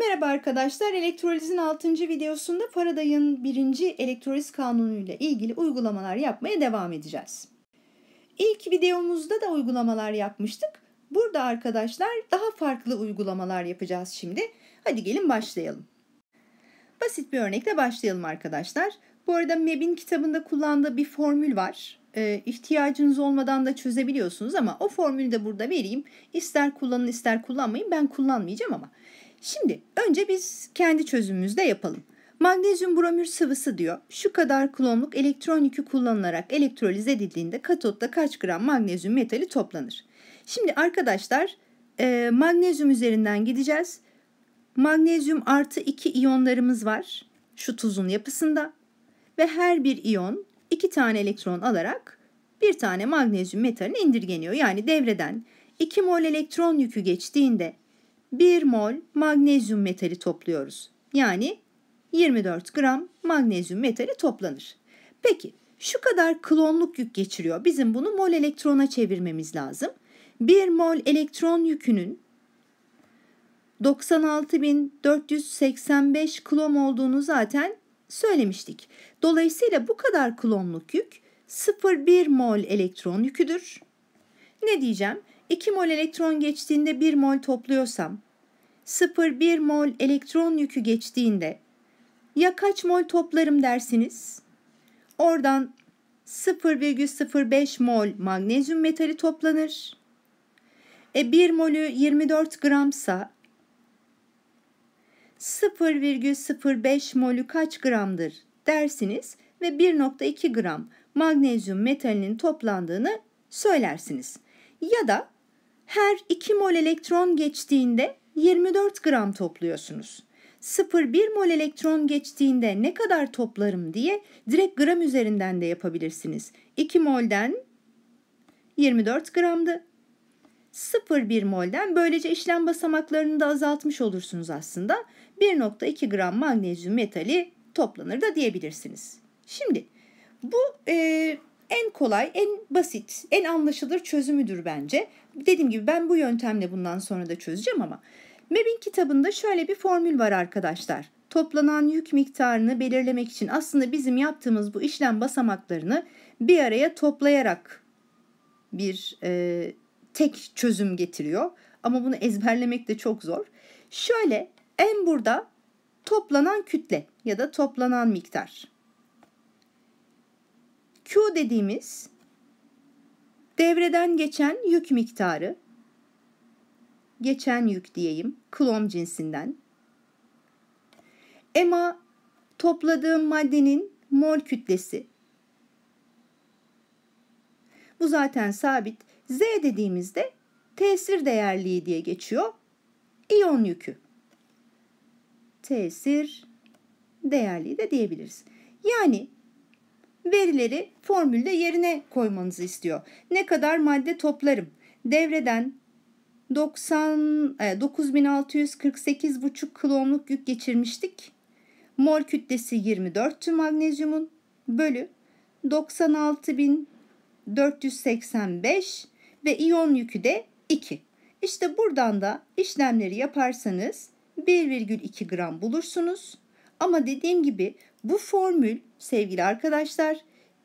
Merhaba arkadaşlar, elektrolizin 6. videosunda Faraday'ın 1. elektroliz kanunu ile ilgili uygulamalar yapmaya devam edeceğiz. İlk videomuzda da uygulamalar yapmıştık. Burada arkadaşlar daha farklı uygulamalar yapacağız şimdi. Hadi gelin başlayalım. Basit bir örnekle başlayalım arkadaşlar. Bu arada MEB'in kitabında kullandığı bir formül var. E, ihtiyacınız olmadan da çözebiliyorsunuz ama o formülü de burada vereyim. İster kullanın ister kullanmayın ben kullanmayacağım ama. Şimdi önce biz kendi çözümümüzde yapalım. Magnezyum bromür sıvısı diyor. Şu kadar klonluk elektron yükü kullanılarak elektroliz edildiğinde katotta kaç gram magnezyum metali toplanır? Şimdi arkadaşlar e, magnezyum üzerinden gideceğiz. Magnezyum artı 2 iyonlarımız var şu tuzun yapısında ve her bir iyon 2 tane elektron alarak bir tane magnezyum metaline indirgeniyor. Yani devreden 2 mol elektron yükü geçtiğinde 1 mol magnezyum metali topluyoruz. Yani 24 gram magnezyum metali toplanır. Peki şu kadar klonluk yük geçiriyor. Bizim bunu mol elektrona çevirmemiz lazım. 1 mol elektron yükünün 96.485 klon olduğunu zaten söylemiştik. Dolayısıyla bu kadar klonluk yük 0,1 mol elektron yüküdür. Ne diyeceğim? 2 mol elektron geçtiğinde 1 mol topluyorsam, 0,1 mol elektron yükü geçtiğinde ya kaç mol toplarım dersiniz? Oradan 0,05 mol magnezyum metali toplanır. E 1 molü 24 gramsa 0,05 molü kaç gramdır dersiniz ve 1.2 gram magnezyum metalinin toplandığını söylersiniz. Ya da her 2 mol elektron geçtiğinde 24 gram topluyorsunuz. 0,1 mol elektron geçtiğinde ne kadar toplarım diye direkt gram üzerinden de yapabilirsiniz. 2 molden 24 gramdı. 0,1 molden böylece işlem basamaklarını da azaltmış olursunuz aslında. 1,2 gram magnezyum metali toplanır da diyebilirsiniz. Şimdi bu e, en kolay, en basit, en anlaşılır çözümüdür bence. Dediğim gibi ben bu yöntemle bundan sonra da çözeceğim ama MEB'in kitabında şöyle bir formül var arkadaşlar. Toplanan yük miktarını belirlemek için aslında bizim yaptığımız bu işlem basamaklarını bir araya toplayarak bir e, tek çözüm getiriyor. Ama bunu ezberlemek de çok zor. Şöyle en burada toplanan kütle ya da toplanan miktar. Q dediğimiz devreden geçen yük miktarı, geçen yük diyeyim, klom cinsinden. EMA topladığım maddenin mol kütlesi. Bu zaten sabit. Z dediğimizde tesir değerliği diye geçiyor. İyon yükü. Tesir değerliği de diyebiliriz. Yani verileri formülde yerine koymanızı istiyor. Ne kadar madde toplarım? Devreden 90 e, 9648,5 kilo yük geçirmiştik. Mol kütlesi 24 tüm magnezyumun bölü 96485 ve iyon yükü de 2. İşte buradan da işlemleri yaparsanız 1,2 gram bulursunuz. Ama dediğim gibi bu formül sevgili arkadaşlar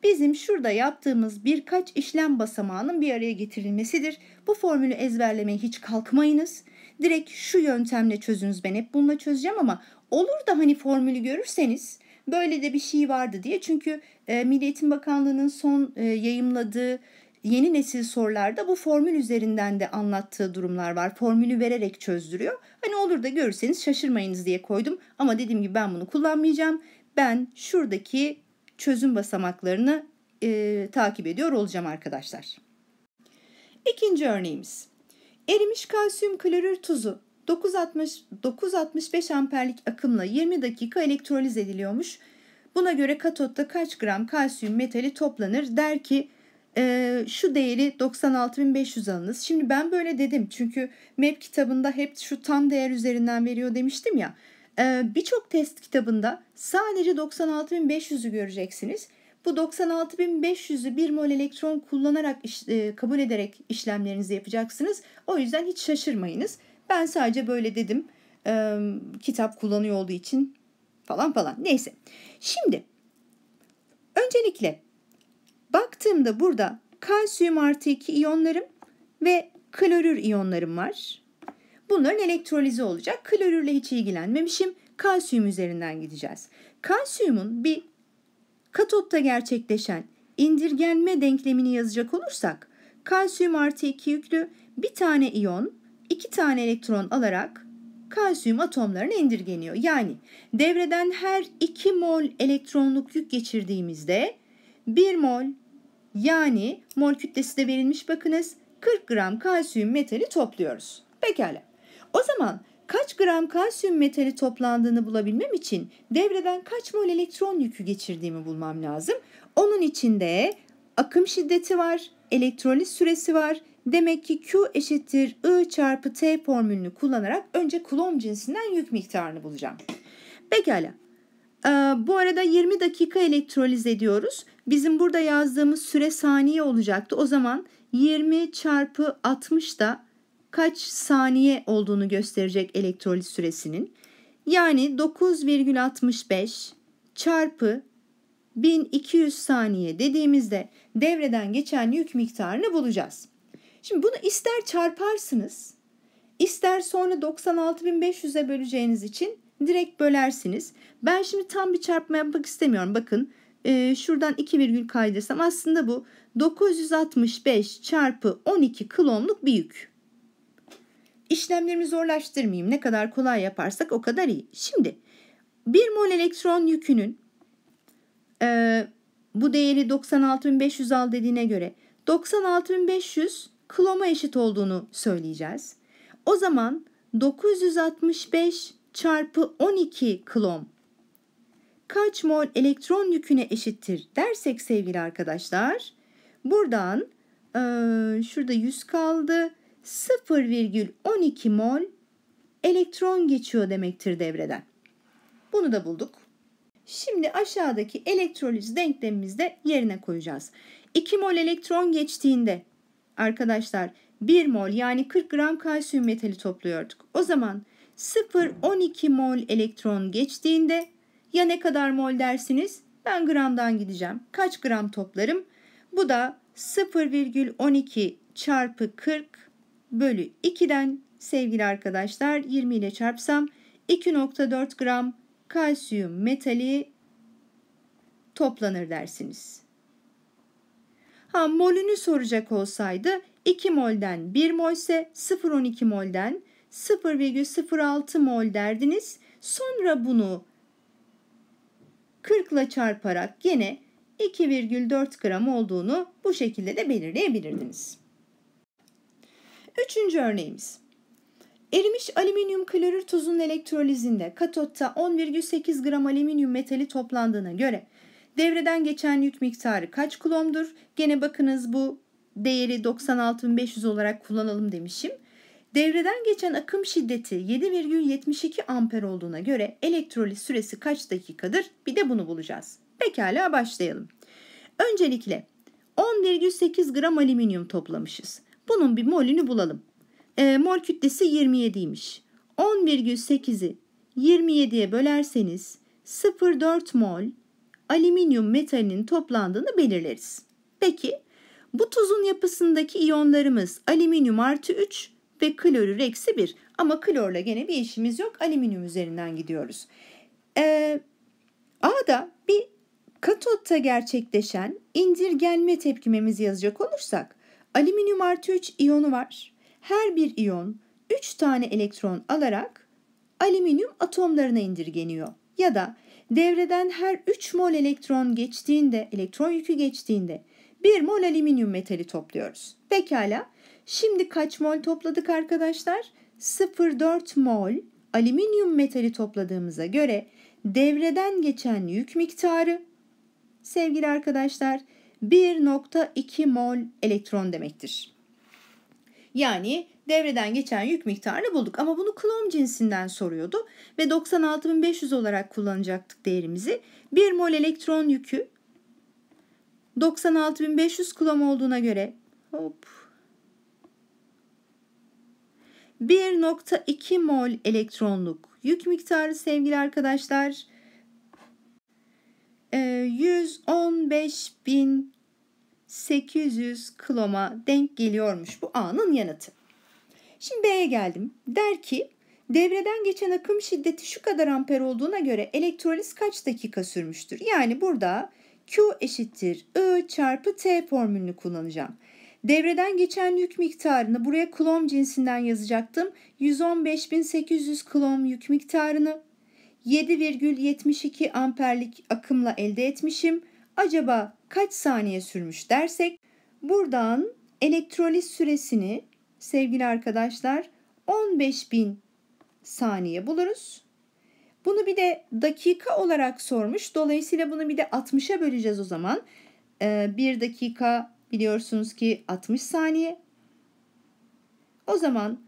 bizim şurada yaptığımız birkaç işlem basamağının bir araya getirilmesidir. Bu formülü ezberlemeye hiç kalkmayınız. Direkt şu yöntemle çözünüz ben hep bununla çözeceğim ama olur da hani formülü görürseniz böyle de bir şey vardı diye. Çünkü e, Milli Eğitim Bakanlığı'nın son e, yayımladığı yeni nesil sorularda bu formül üzerinden de anlattığı durumlar var. Formülü vererek çözdürüyor. Hani olur da görürseniz şaşırmayınız diye koydum. Ama dediğim gibi ben bunu kullanmayacağım ben şuradaki çözüm basamaklarını e, takip ediyor olacağım arkadaşlar. İkinci örneğimiz. Erimiş kalsiyum klorür tuzu 9.60 9.65 amperlik akımla 20 dakika elektroliz ediliyormuş. Buna göre katotta kaç gram kalsiyum metali toplanır der ki e, şu değeri 96.500 alınız. Şimdi ben böyle dedim çünkü MEP kitabında hep şu tam değer üzerinden veriyor demiştim ya. Ee, birçok test kitabında sadece 96.500'ü göreceksiniz. Bu 96.500'ü bir mol elektron kullanarak e, kabul ederek işlemlerinizi yapacaksınız. O yüzden hiç şaşırmayınız. Ben sadece böyle dedim e, kitap kullanıyor olduğu için falan falan. Neyse şimdi öncelikle baktığımda burada kalsiyum artı 2 iyonlarım ve klorür iyonlarım var. Bunların elektrolizi olacak. Klorürle hiç ilgilenmemişim. Kalsiyum üzerinden gideceğiz. Kalsiyumun bir katotta gerçekleşen indirgenme denklemini yazacak olursak kalsiyum artı 2 yüklü bir tane iyon iki tane elektron alarak kalsiyum atomlarına indirgeniyor. Yani devreden her 2 mol elektronluk yük geçirdiğimizde 1 mol yani mol kütlesi de verilmiş bakınız 40 gram kalsiyum metali topluyoruz. Pekala. O zaman kaç gram kalsiyum metali toplandığını bulabilmem için devreden kaç mol elektron yükü geçirdiğimi bulmam lazım. Onun içinde akım şiddeti var, elektrolit süresi var. Demek ki Q eşittir I çarpı T formülünü kullanarak önce kulom cinsinden yük miktarını bulacağım. Pekala. Ee, bu arada 20 dakika elektroliz ediyoruz. Bizim burada yazdığımız süre saniye olacaktı. O zaman 20 çarpı 60 da kaç saniye olduğunu gösterecek elektrolit süresinin. Yani 9,65 çarpı 1200 saniye dediğimizde devreden geçen yük miktarını bulacağız. Şimdi bunu ister çarparsınız, ister sonra 96.500'e böleceğiniz için direkt bölersiniz. Ben şimdi tam bir çarpma yapmak istemiyorum. Bakın e, şuradan 2 virgül kaydırsam aslında bu 965 çarpı 12 klonluk bir yük. İşlemlerimi zorlaştırmayayım. Ne kadar kolay yaparsak o kadar iyi. Şimdi 1 mol elektron yükünün e, bu değeri 96.500 al dediğine göre 96.500 kloma eşit olduğunu söyleyeceğiz. O zaman 965 çarpı 12 klom kaç mol elektron yüküne eşittir dersek sevgili arkadaşlar buradan e, şurada 100 kaldı 0,12 mol elektron geçiyor demektir devreden. Bunu da bulduk. Şimdi aşağıdaki elektroliz denklemimizi de yerine koyacağız. 2 mol elektron geçtiğinde arkadaşlar 1 mol yani 40 gram kalsiyum metali topluyorduk. O zaman 0,12 mol elektron geçtiğinde ya ne kadar mol dersiniz? Ben gramdan gideceğim. Kaç gram toplarım? Bu da 0,12 çarpı 40 bölü 2'den sevgili arkadaşlar 20 ile çarpsam 2.4 gram kalsiyum metali toplanır dersiniz. Ha molünü soracak olsaydı 2 molden 1 mol ise 0.12 molden 0,06 mol derdiniz. Sonra bunu 40 ile çarparak gene 2,4 gram olduğunu bu şekilde de belirleyebilirdiniz. Üçüncü örneğimiz. Erimiş alüminyum klorür tuzun elektrolizinde katotta 10,8 gram alüminyum metali toplandığına göre devreden geçen yük miktarı kaç kulomdur? Gene bakınız bu değeri 96.500 olarak kullanalım demişim. Devreden geçen akım şiddeti 7,72 amper olduğuna göre elektroliz süresi kaç dakikadır? Bir de bunu bulacağız. Pekala başlayalım. Öncelikle 10,8 gram alüminyum toplamışız. Bunun bir molünü bulalım. E, mol kütlesi 27'ymiş. 10,8'i 27'ye bölerseniz 0,4 mol alüminyum metalinin toplandığını belirleriz. Peki bu tuzun yapısındaki iyonlarımız alüminyum artı 3 ve klorür eksi 1. Ama klorla gene bir işimiz yok. Alüminyum üzerinden gidiyoruz. Ee, A'da bir katotta gerçekleşen indirgenme tepkimemizi yazacak olursak Alüminyum artı 3 iyonu var. Her bir iyon 3 tane elektron alarak alüminyum atomlarına indirgeniyor. Ya da devreden her 3 mol elektron geçtiğinde, elektron yükü geçtiğinde 1 mol alüminyum metali topluyoruz. Pekala. Şimdi kaç mol topladık arkadaşlar? 0,4 mol alüminyum metali topladığımıza göre devreden geçen yük miktarı sevgili arkadaşlar 1.2 mol elektron demektir. Yani devreden geçen yük miktarını bulduk ama bunu klom cinsinden soruyordu ve 96500 olarak kullanacaktık değerimizi. 1 mol elektron yükü 96500 klom olduğuna göre hop 1.2 mol elektronluk yük miktarı sevgili arkadaşlar 115.800 ee, kloma denk geliyormuş bu A'nın yanıtı. Şimdi B'ye geldim. Der ki devreden geçen akım şiddeti şu kadar amper olduğuna göre elektroliz kaç dakika sürmüştür? Yani burada Q eşittir I çarpı T formülünü kullanacağım. Devreden geçen yük miktarını buraya klom cinsinden yazacaktım. 115.800 klom yük miktarını 7,72 amperlik akımla elde etmişim. Acaba kaç saniye sürmüş dersek buradan elektroliz süresini sevgili arkadaşlar 15.000 saniye buluruz. Bunu bir de dakika olarak sormuş. Dolayısıyla bunu bir de 60'a böleceğiz o zaman. Ee, bir dakika biliyorsunuz ki 60 saniye. O zaman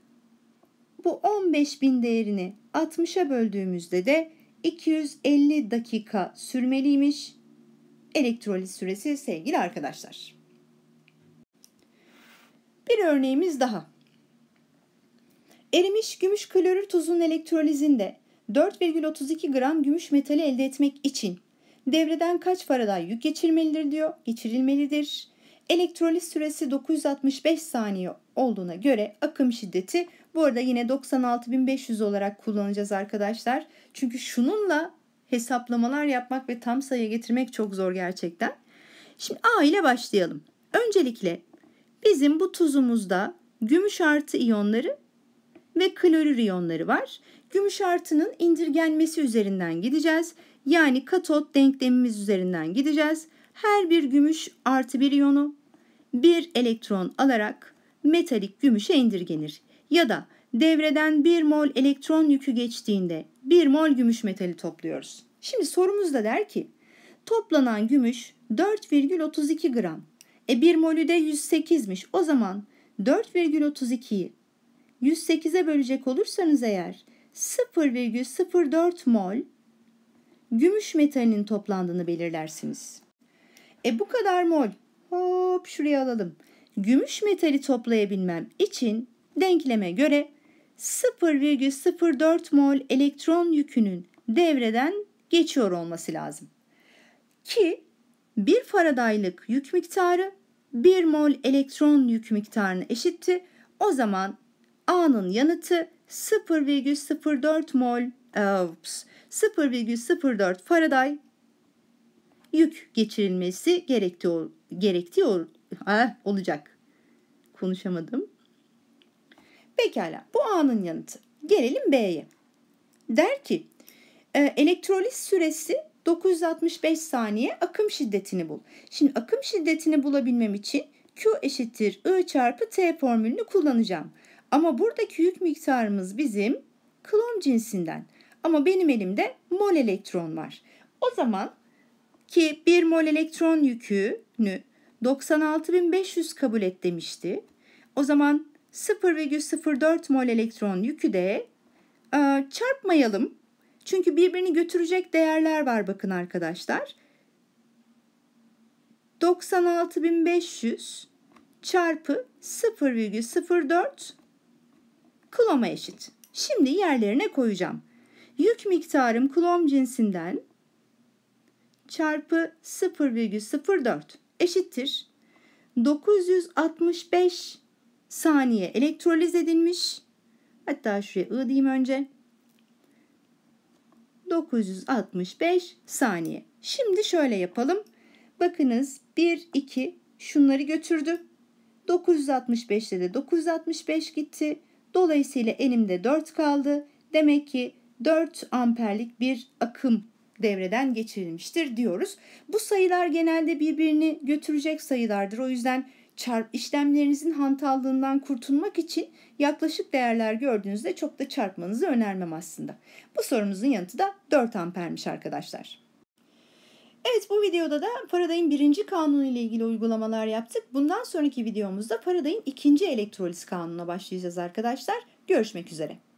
bu 15 bin değerini 60'a böldüğümüzde de 250 dakika sürmeliymiş elektrolit süresi sevgili arkadaşlar. Bir örneğimiz daha. Erimiş gümüş klorür tuzun elektrolizinde 4,32 gram gümüş metali elde etmek için devreden kaç faraday yük geçirmelidir diyor. Geçirilmelidir. Elektrolit süresi 965 saniye olduğuna göre akım şiddeti bu arada yine 96.500 olarak kullanacağız arkadaşlar. Çünkü şununla hesaplamalar yapmak ve tam sayıya getirmek çok zor gerçekten. Şimdi A ile başlayalım. Öncelikle bizim bu tuzumuzda gümüş artı iyonları ve klorür iyonları var. Gümüş artının indirgenmesi üzerinden gideceğiz. Yani katot denklemimiz üzerinden gideceğiz. Her bir gümüş artı bir iyonu bir elektron alarak metalik gümüşe indirgenir ya da devreden 1 mol elektron yükü geçtiğinde 1 mol gümüş metali topluyoruz. Şimdi sorumuz da der ki toplanan gümüş 4,32 gram. E 1 molü de 108'miş. O zaman 4,32'yi 108'e bölecek olursanız eğer 0,04 mol gümüş metalinin toplandığını belirlersiniz. E bu kadar mol hop şuraya alalım. Gümüş metali toplayabilmem için Denkleme göre 0,04 mol elektron yükünün devreden geçiyor olması lazım. Ki bir faradaylık yük miktarı 1 mol elektron yük miktarını eşitti. O zaman A'nın yanıtı 0,04 mol oops, e, 0,04 faraday yük geçirilmesi gerektiği, gerektiği olacak. Konuşamadım. Pekala bu A'nın yanıtı. Gelelim B'ye. Der ki e, elektroliz süresi 965 saniye akım şiddetini bul. Şimdi akım şiddetini bulabilmem için Q eşittir I çarpı T formülünü kullanacağım. Ama buradaki yük miktarımız bizim klon cinsinden. Ama benim elimde mol elektron var. O zaman ki 1 mol elektron yükünü 96.500 kabul et demişti. O zaman 0,04 mol elektron yükü de e, çarpmayalım. Çünkü birbirini götürecek değerler var bakın arkadaşlar. 96.500 çarpı 0,04 kloma eşit. Şimdi yerlerine koyacağım. Yük miktarım klom cinsinden çarpı 0,04 eşittir. 965 saniye elektroliz edilmiş. Hatta şuraya I diyeyim önce. 965 saniye. Şimdi şöyle yapalım. Bakınız 1, 2 şunları götürdü. 965'te de 965 gitti. Dolayısıyla elimde 4 kaldı. Demek ki 4 amperlik bir akım devreden geçirilmiştir diyoruz. Bu sayılar genelde birbirini götürecek sayılardır. O yüzden çarp işlemlerinizin hantallığından kurtulmak için yaklaşık değerler gördüğünüzde çok da çarpmanızı önermem aslında. Bu sorumuzun yanıtı da 4 ampermiş arkadaşlar. Evet bu videoda da Faraday'ın birinci kanunu ile ilgili uygulamalar yaptık. Bundan sonraki videomuzda Faraday'ın ikinci elektroliz kanununa başlayacağız arkadaşlar. Görüşmek üzere.